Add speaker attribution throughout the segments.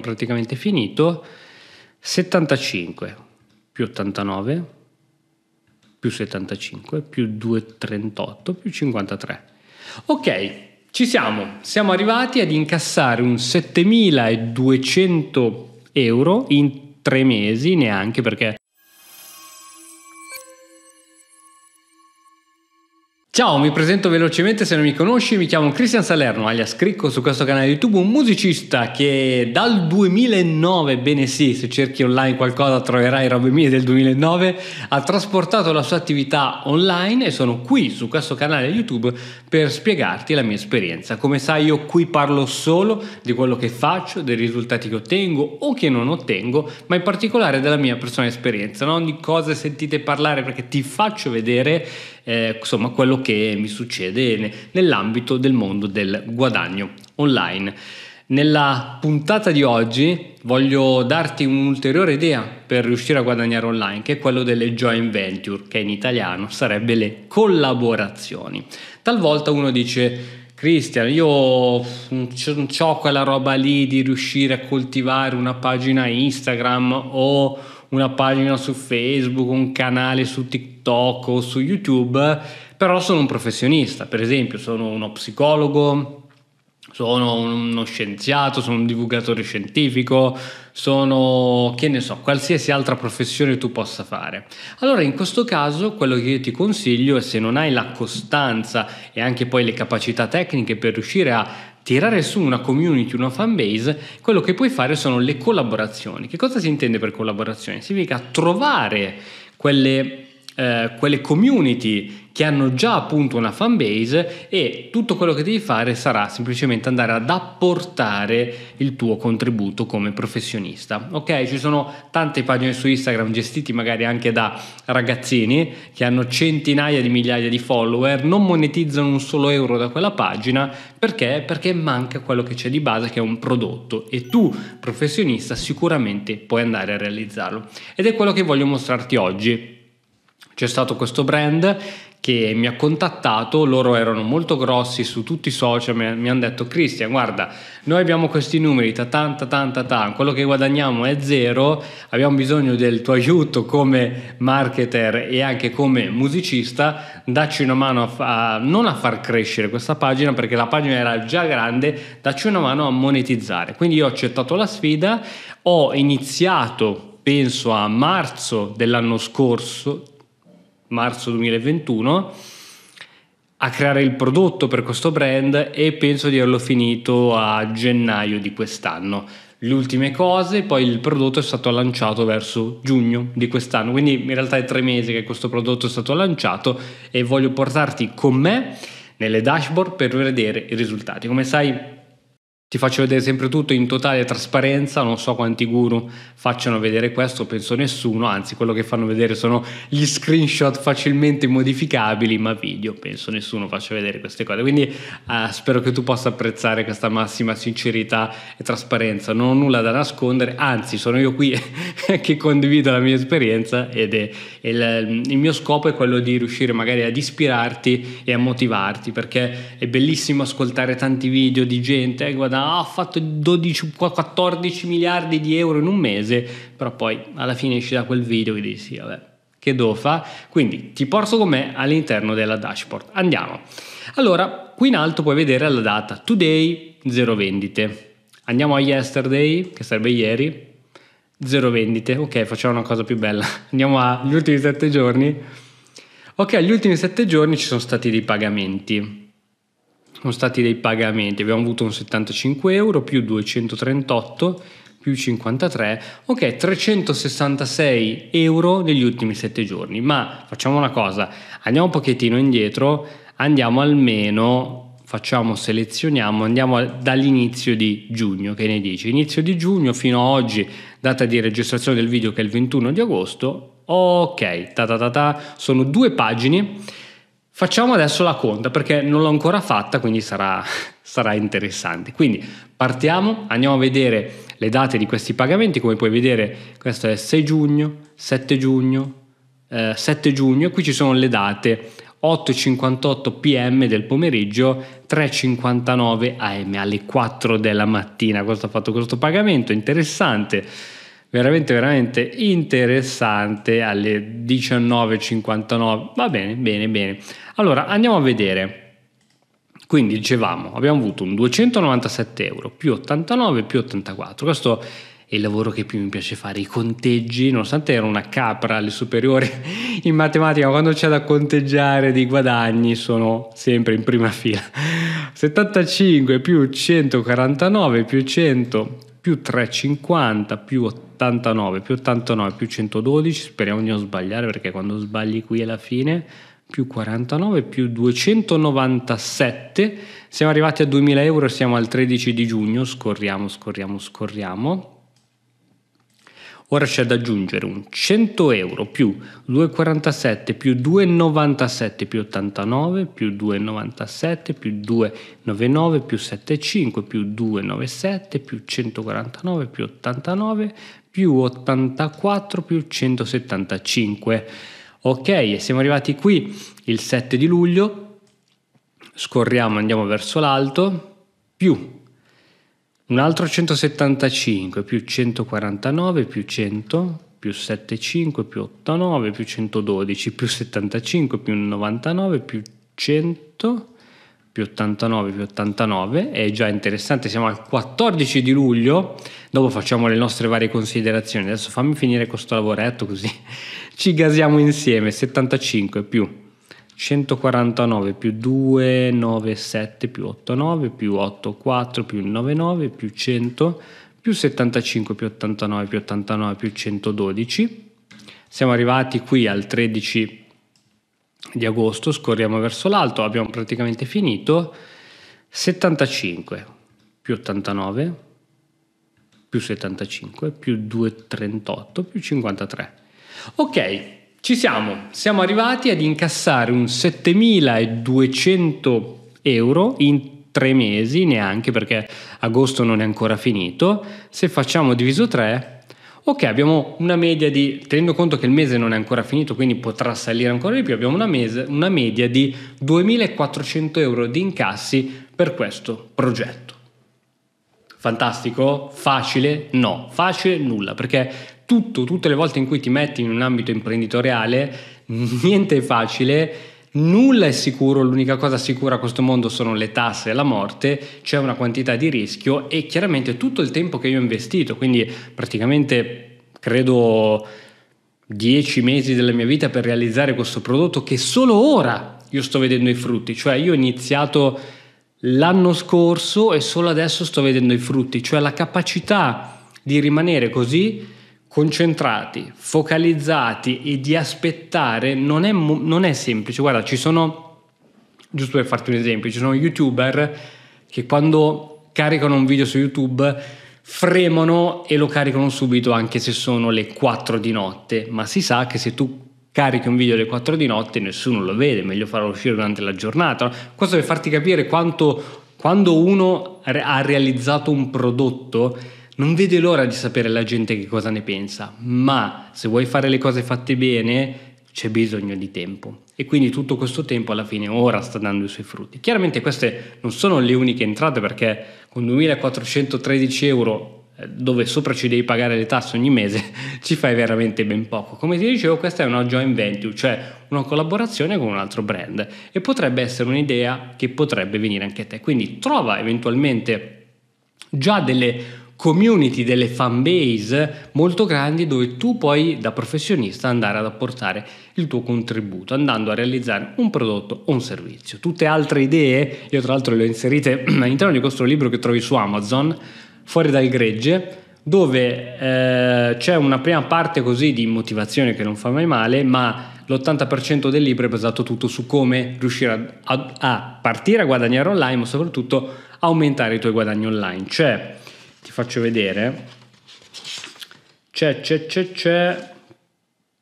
Speaker 1: praticamente finito, 75 più 89 più 75 più 238 più 53. Ok, ci siamo, siamo arrivati ad incassare un 7200 euro in tre mesi neanche perché Ciao, mi presento velocemente se non mi conosci, mi chiamo Cristian Salerno, alias Cricco, su questo canale YouTube un musicista che dal 2009, bene sì, se cerchi online qualcosa troverai robe mie del 2009, ha trasportato la sua attività online e sono qui su questo canale YouTube per spiegarti la mia esperienza. Come sai io qui parlo solo di quello che faccio, dei risultati che ottengo o che non ottengo, ma in particolare della mia personale esperienza, non di cose sentite parlare perché ti faccio vedere eh, insomma quello che mi succede nell'ambito del mondo del guadagno online. Nella puntata di oggi voglio darti un'ulteriore idea per riuscire a guadagnare online, che è quello delle joint venture, che in italiano sarebbe le collaborazioni. Talvolta uno dice Cristian, io non ho quella roba lì di riuscire a coltivare una pagina Instagram o una pagina su Facebook, un canale su TikTok o su YouTube, però sono un professionista, per esempio sono uno psicologo, sono uno scienziato, sono un divulgatore scientifico, sono, che ne so, qualsiasi altra professione tu possa fare. Allora in questo caso quello che io ti consiglio è se non hai la costanza e anche poi le capacità tecniche per riuscire a tirare su una community, una fanbase, quello che puoi fare sono le collaborazioni. Che cosa si intende per collaborazione? Significa trovare quelle, eh, quelle community che hanno già appunto una fan base e tutto quello che devi fare sarà semplicemente andare ad apportare il tuo contributo come professionista. Ok, ci sono tante pagine su Instagram gestite magari anche da ragazzini che hanno centinaia di migliaia di follower, non monetizzano un solo euro da quella pagina perché? Perché manca quello che c'è di base che è un prodotto e tu professionista sicuramente puoi andare a realizzarlo. Ed è quello che voglio mostrarti oggi. C'è stato questo brand che mi ha contattato, loro erano molto grossi su tutti i social, mi, hanno detto Cristian guarda noi abbiamo questi numeri, ta tanta tanta tan, quello che guadagniamo è zero, abbiamo bisogno del tuo aiuto come marketer e anche come musicista, dacci una mano a, a, non a far crescere questa pagina perché la pagina era già grande, dacci una mano a monetizzare. Quindi io ho accettato la sfida, ho iniziato penso a marzo dell'anno scorso, marzo 2021 a creare il prodotto per questo brand e penso di averlo finito a gennaio di quest'anno. Le ultime cose, poi il prodotto è stato lanciato verso giugno di quest'anno, quindi in realtà è tre mesi che questo prodotto è stato lanciato e voglio portarti con me nelle dashboard per vedere i risultati. Come sai ti faccio vedere sempre tutto in totale trasparenza, non so quanti guru facciano vedere questo, penso nessuno, anzi quello che fanno vedere sono gli screenshot facilmente modificabili, ma video penso nessuno faccia vedere queste cose. Quindi eh, spero che tu possa apprezzare questa massima sincerità e trasparenza, non ho nulla da nascondere, anzi sono io qui che condivido la mia esperienza ed è, il, il mio scopo è quello di riuscire magari ad ispirarti e a motivarti, perché è bellissimo ascoltare tanti video di gente, eh, guardate, ha ah, fatto 12, 14 miliardi di euro in un mese, però poi alla fine esci da quel video e dici, vabbè, che dofa. Quindi ti porto con me all'interno della dashboard. Andiamo. Allora, qui in alto puoi vedere la data. Today, zero vendite. Andiamo a yesterday, che sarebbe ieri. zero vendite. Ok, facciamo una cosa più bella. Andiamo agli ultimi 7 giorni. Ok, agli ultimi 7 giorni ci sono stati dei pagamenti sono stati dei pagamenti, abbiamo avuto un 75 euro più 238 più 53, ok 366 euro negli ultimi 7 giorni, ma facciamo una cosa, andiamo un pochettino indietro, andiamo almeno, facciamo, selezioniamo, andiamo dall'inizio di giugno, che ne dici? Inizio di giugno fino a oggi, data di registrazione del video che è il 21 di agosto, ok, ta ta ta ta, sono due pagine Facciamo adesso la conta perché non l'ho ancora fatta, quindi sarà, sarà, interessante. Quindi partiamo, andiamo a vedere le date di questi pagamenti. Come puoi vedere, questo è 6 giugno, 7 giugno, eh, 7 giugno. Qui ci sono le date 8.58 pm del pomeriggio, 3.59 am alle 4 della mattina. Questo ha fatto questo pagamento, interessante veramente veramente interessante alle 19.59 va bene bene bene allora andiamo a vedere quindi dicevamo abbiamo avuto un 297 euro più 89 più 84 questo è il lavoro che più mi piace fare i conteggi nonostante ero una capra alle superiori in matematica quando c'è da conteggiare dei guadagni sono sempre in prima fila 75 più 149 più 100 più 350 più 80 89 più 89 più 112, speriamo di non sbagliare perché quando sbagli qui è la fine, più 49 più 297, siamo arrivati a 2000 euro, siamo al 13 di giugno, scorriamo, scorriamo, scorriamo. Ora c'è da aggiungere un 100 euro più 2,47 più 2,97 più 89 più 2,97 più 2,99 più 7,5 più 2,97 più 149 più 89 più 84 più 175. Ok, e siamo arrivati qui il 7 di luglio, scorriamo, andiamo verso l'alto, più un altro 175 più 149 più 100 più 75 più 89 più 112 più 75 più 99 più 100 più 89 più 89 è già interessante siamo al 14 di luglio dopo facciamo le nostre varie considerazioni adesso fammi finire questo lavoretto così ci gasiamo insieme 75 più 149 più 297 più 89 più 84 più 99 più 100 più 75 più 89 più 89 più 112 siamo arrivati qui al 13 di agosto, scorriamo verso l'alto, abbiamo praticamente finito, 75 più 89 più 75 più 238 più 53. Ok, ci siamo, siamo arrivati ad incassare un 7200 euro in tre mesi neanche perché agosto non è ancora finito, se facciamo diviso 3 Ok, abbiamo una media di, tenendo conto che il mese non è ancora finito, quindi potrà salire ancora di più, abbiamo una, mese, una media di 2.400 euro di incassi per questo progetto. Fantastico? Facile? No, facile nulla, perché tutto, tutte le volte in cui ti metti in un ambito imprenditoriale, niente è facile nulla è sicuro, l'unica cosa sicura a questo mondo sono le tasse e la morte, c'è una quantità di rischio e chiaramente tutto il tempo che io ho investito, quindi praticamente credo 10 mesi della mia vita per realizzare questo prodotto che solo ora io sto vedendo i frutti, cioè io ho iniziato l'anno scorso e solo adesso sto vedendo i frutti, cioè la capacità di rimanere così concentrati, focalizzati e di aspettare non è, non è semplice. Guarda, ci sono, giusto per farti un esempio, ci sono youtuber che quando caricano un video su YouTube fremono e lo caricano subito anche se sono le 4 di notte, ma si sa che se tu carichi un video alle 4 di notte nessuno lo vede, meglio farlo uscire durante la giornata. Questo per farti capire quanto quando uno ha realizzato un prodotto non vedo l'ora di sapere la gente che cosa ne pensa, ma se vuoi fare le cose fatte bene c'è bisogno di tempo e quindi tutto questo tempo alla fine ora sta dando i suoi frutti. Chiaramente queste non sono le uniche entrate perché con 2413 euro eh, dove sopra ci devi pagare le tasse ogni mese, ci fai veramente ben poco. Come ti dicevo, questa è una joint venture, cioè una collaborazione con un altro brand e potrebbe essere un'idea che potrebbe venire anche a te. Quindi trova eventualmente già delle community, delle fan base molto grandi dove tu puoi da professionista andare ad apportare il tuo contributo andando a realizzare un prodotto o un servizio. Tutte altre idee, io tra l'altro le ho inserite all'interno di questo libro che trovi su Amazon, fuori dal gregge, dove eh, c'è una prima parte così di motivazione che non fa mai male, ma l'80% del libro è basato tutto su come riuscire a, a, a partire a guadagnare online, ma soprattutto aumentare i tuoi guadagni online. Cioè, ti faccio vedere c'è c'è c'è c'è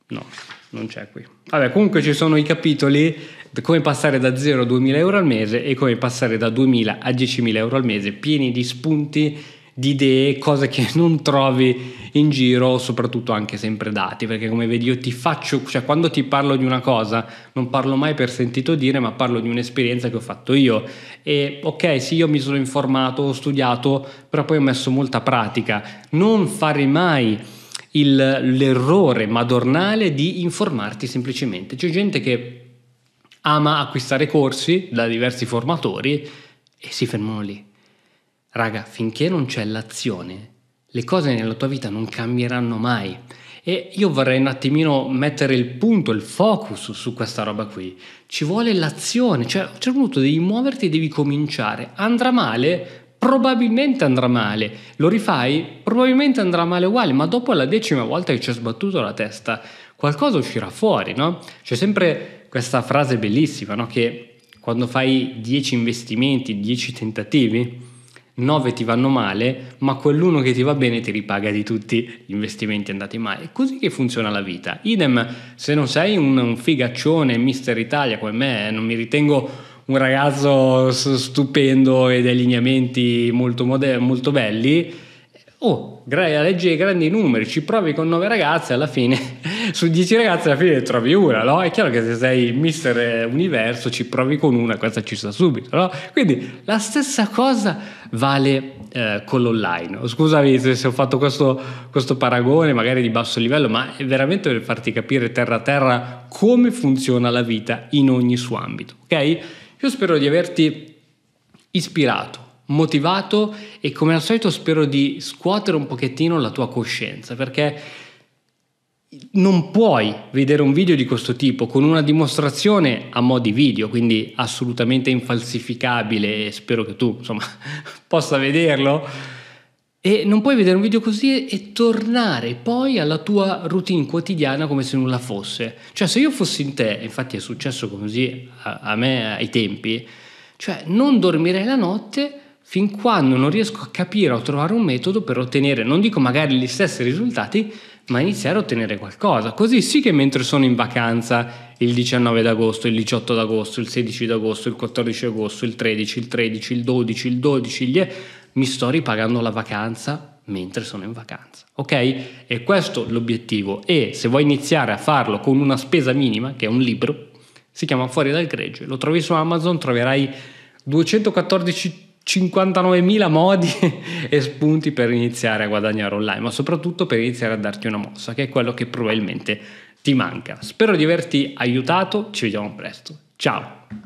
Speaker 1: no non c'è qui vabbè comunque ci sono i capitoli come passare da 0 a 2000 euro al mese e come passare da 2000 a 10.000 euro al mese pieni di spunti di idee, cose che non trovi in giro, soprattutto anche sempre dati, perché come vedi io ti faccio, cioè quando ti parlo di una cosa non parlo mai per sentito dire, ma parlo di un'esperienza che ho fatto io e ok, sì, io mi sono informato, ho studiato, però poi ho messo molta pratica. Non fare mai il, l'errore madornale di informarti semplicemente. C'è gente che ama acquistare corsi da diversi formatori e si fermano lì Raga, finché non c'è l'azione, le cose nella tua vita non cambieranno mai. E io vorrei un attimino mettere il punto, il focus su questa roba qui. Ci vuole l'azione, cioè a un certo punto devi muoverti e devi cominciare. Andrà male? Probabilmente andrà male. Lo rifai? Probabilmente andrà male uguale, ma dopo la decima volta che ci ho sbattuto la testa, qualcosa uscirà fuori, no? C'è sempre questa frase bellissima, no? Che quando fai 10 investimenti, 10 tentativi, 9 ti vanno male, ma quell'uno che ti va bene ti ripaga di tutti gli investimenti andati male. È così che funziona la vita. Idem, se non sei un, un figaccione mister Italia come me, eh, non mi ritengo un ragazzo stupendo e dei lineamenti molto, mode- molto belli, oh, leggi grandi numeri, ci provi con 9 ragazze, alla fine su 10 ragazze alla fine ne trovi una, no? È chiaro che se sei mister eh, universo ci provi con una, questa ci sta subito, no? Quindi la stessa cosa vale eh, con l'online. Scusami se, ho fatto questo, questo paragone magari di basso livello, ma è veramente per farti capire terra a terra come funziona la vita in ogni suo ambito, ok? Io spero di averti ispirato motivato e come al solito spero di scuotere un pochettino la tua coscienza perché non puoi vedere un video di questo tipo con una dimostrazione a mo' di video, quindi assolutamente infalsificabile e spero che tu insomma possa vederlo. E non puoi vedere un video così e tornare poi alla tua routine quotidiana come se nulla fosse. Cioè se io fossi in te, infatti è successo così a, a me ai tempi, cioè non dormirei la notte fin quando non riesco a capire o a trovare un metodo per ottenere, non dico magari gli stessi risultati, ma iniziare a ottenere qualcosa. Così sì che mentre sono in vacanza il 19 d'agosto, il 18 d'agosto, il 16 d'agosto, il 14 agosto, il 13, il 13, il 12, il 12, gli... mi sto ripagando la vacanza mentre sono in vacanza. Ok? E questo è l'obiettivo. E se vuoi iniziare a farlo con una spesa minima, che è un libro, si chiama Fuori dal Greggio, lo trovi su Amazon, troverai 214 59.000 modi e spunti per iniziare a guadagnare online, ma soprattutto per iniziare a darti una mossa, che è quello che probabilmente ti manca. Spero di averti aiutato, ci vediamo presto. Ciao!